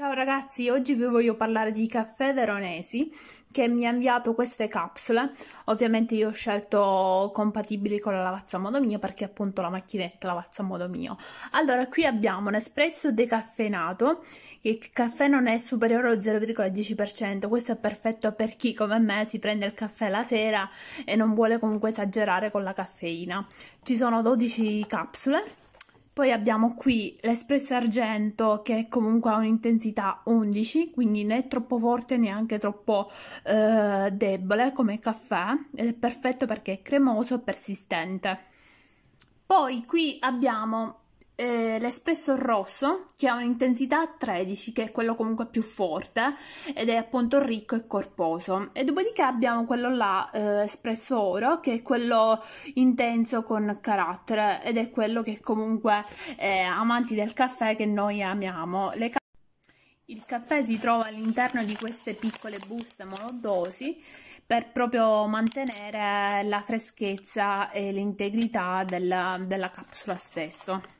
Ciao ragazzi, oggi vi voglio parlare di Caffè Veronesi che mi ha inviato queste capsule. Ovviamente io ho scelto compatibili con la lavazza a modo mio perché appunto la macchinetta lavazza a modo mio. Allora, qui abbiamo un espresso decaffeinato, che il caffè non è superiore allo 0,10%. Questo è perfetto per chi come me si prende il caffè la sera e non vuole comunque esagerare con la caffeina. Ci sono 12 capsule poi abbiamo qui l'Espresso Argento che comunque ha un'intensità 11, quindi né troppo forte neanche troppo eh, debole come caffè ed è perfetto perché è cremoso e persistente. Poi qui abbiamo eh, l'espresso rosso che ha un'intensità 13 che è quello comunque più forte ed è appunto ricco e corposo e dopodiché abbiamo quello là eh, espresso oro che è quello intenso con carattere ed è quello che comunque eh, amanti del caffè che noi amiamo Le il caffè si trova all'interno di queste piccole buste monodosi per proprio mantenere la freschezza e l'integrità della, della capsula stessa.